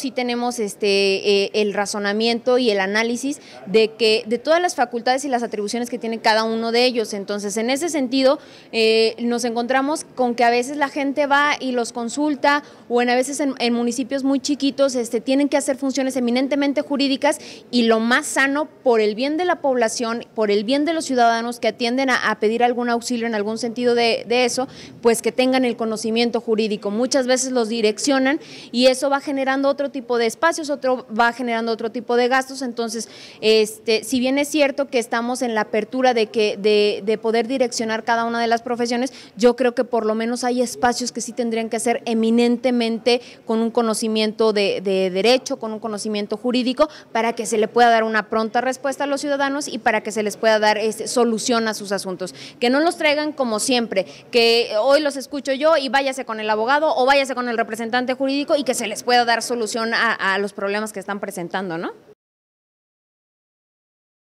sí tenemos este, eh, el razonamiento y el análisis de que de todas las facultades y las atribuciones que tiene cada uno de ellos. Entonces, en ese sentido, eh, nos encontramos con que a veces la gente va y los consulta o en a veces en, municipios muy chiquitos este, tienen que hacer funciones eminentemente jurídicas y lo más sano por el bien de la población, por el bien de los ciudadanos que atienden a, pedir algún auxilio en algún sentido de, de eso, pues que tengan el conocimiento jurídico. Muchas veces los direccionan y eso va generando otro tipo de espacios, otro va generando otro tipo de gastos. Entonces, este, si bien es cierto que estamos en la apertura de, que, de, poder direccionar cada una de las profesiones, yo creo que por lo menos hay espacios que sí tendrían que ser eminentemente con un conocimiento de, derecho, con un conocimiento jurídico, para que se le pueda dar una pronta respuesta a los ciudadanos y para que se les pueda dar este, solución a sus asuntos. Que no los traigan como siempre, que hoy los escucho yo y váyase con el abogado o váyase con el representante jurídico y que se les pueda dar solución a, a los problemas que están presentando, ¿no?